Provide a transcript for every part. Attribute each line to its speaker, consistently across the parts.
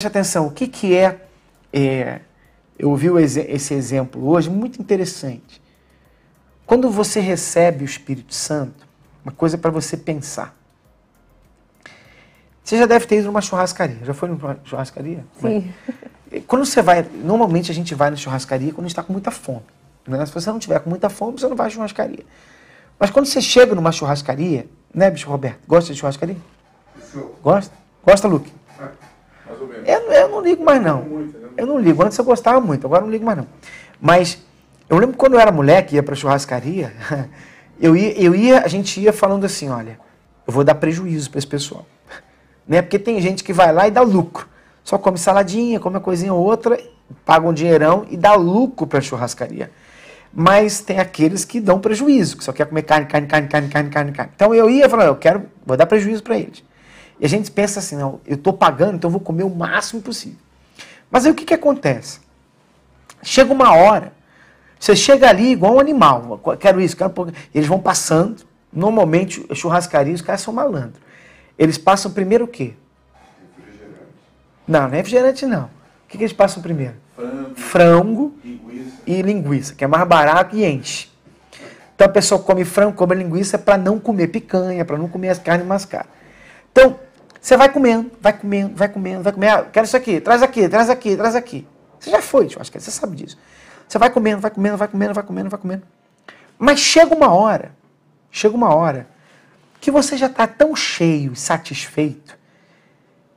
Speaker 1: Preste atenção, o que, que é, é Eu ouvi esse exemplo hoje, muito interessante. Quando você recebe o Espírito Santo, uma coisa para você pensar. Você já deve ter ido numa churrascaria. Já foi numa churrascaria? É? Sim. quando você vai. Normalmente a gente vai na churrascaria quando está com muita fome. Né? Se você não tiver com muita fome, você não vai à churrascaria. Mas quando você chega numa churrascaria, né, bicho Roberto? Gosta de churrascaria? Sim. Gosta? Gosta, Luke? Eu, eu não ligo mais, não. Eu não ligo. Antes eu gostava muito, agora não ligo mais, não. Mas eu lembro quando eu era moleque, ia para churrascaria, eu ia, eu ia, a gente ia falando assim, olha, eu vou dar prejuízo para esse pessoal. Né? Porque tem gente que vai lá e dá lucro. Só come saladinha, come uma coisinha ou outra, paga um dinheirão e dá lucro para a churrascaria. Mas tem aqueles que dão prejuízo, que só quer comer carne, carne, carne, carne, carne, carne, carne. Então eu ia falando, eu quero, vou dar prejuízo para eles. E a gente pensa assim, não, eu estou pagando, então eu vou comer o máximo possível. Mas aí o que, que acontece? Chega uma hora, você chega ali igual um animal, quero isso, quero... Eles vão passando, normalmente churrascaria, os caras são malandros. Eles passam primeiro o quê? Refrigerante. Não, não é refrigerante não. O que, que eles passam primeiro? Frango, frango linguiça. e linguiça, que é mais barato e enche. Então a pessoa come frango, come linguiça para não comer picanha, para não comer as carnes mais caras. Então, você vai comendo, vai comendo, vai comendo, vai comendo. Ah, quero isso aqui, traz aqui, traz aqui, traz aqui. Você já foi, acho que você sabe disso. Você vai comendo, vai comendo, vai comendo, vai comendo, vai comendo. Mas chega uma hora, chega uma hora, que você já está tão cheio e satisfeito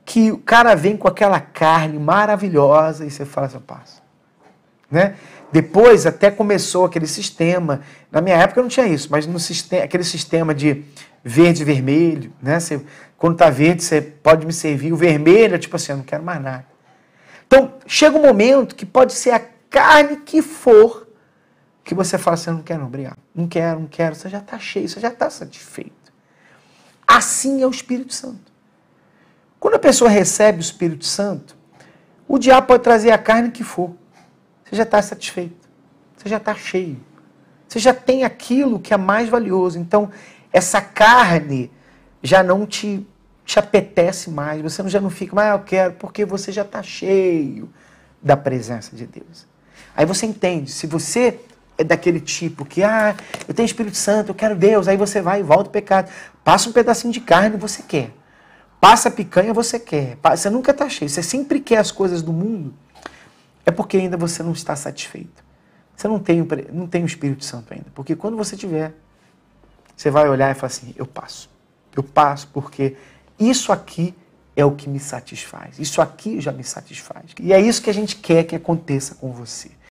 Speaker 1: que o cara vem com aquela carne maravilhosa e você fala seu assim, passo né? Depois até começou aquele sistema. Na minha época não tinha isso, mas no sistema, aquele sistema de verde e vermelho, né? Você, quando tá verde, você pode me servir. O vermelho é tipo assim, eu não quero mais nada. Então, chega um momento que pode ser a carne que for que você fala assim, eu não quero, não, obrigado. Não quero, não quero. Você já está cheio, você já está satisfeito. Assim é o Espírito Santo. Quando a pessoa recebe o Espírito Santo, o diabo pode trazer a carne que for. Você já está satisfeito. Você já está cheio. Você já tem aquilo que é mais valioso. Então, essa carne já não te, te apetece mais. Você já não fica, mais ah, eu quero, porque você já está cheio da presença de Deus. Aí você entende, se você é daquele tipo que, ah, eu tenho Espírito Santo, eu quero Deus, aí você vai e volta o pecado. Passa um pedacinho de carne, você quer. Passa picanha, você quer. Você nunca está cheio. Você sempre quer as coisas do mundo é porque ainda você não está satisfeito. Você não tem, não tem o Espírito Santo ainda. Porque quando você tiver, você vai olhar e falar assim: eu passo. Eu passo porque isso aqui é o que me satisfaz. Isso aqui já me satisfaz. E é isso que a gente quer que aconteça com você.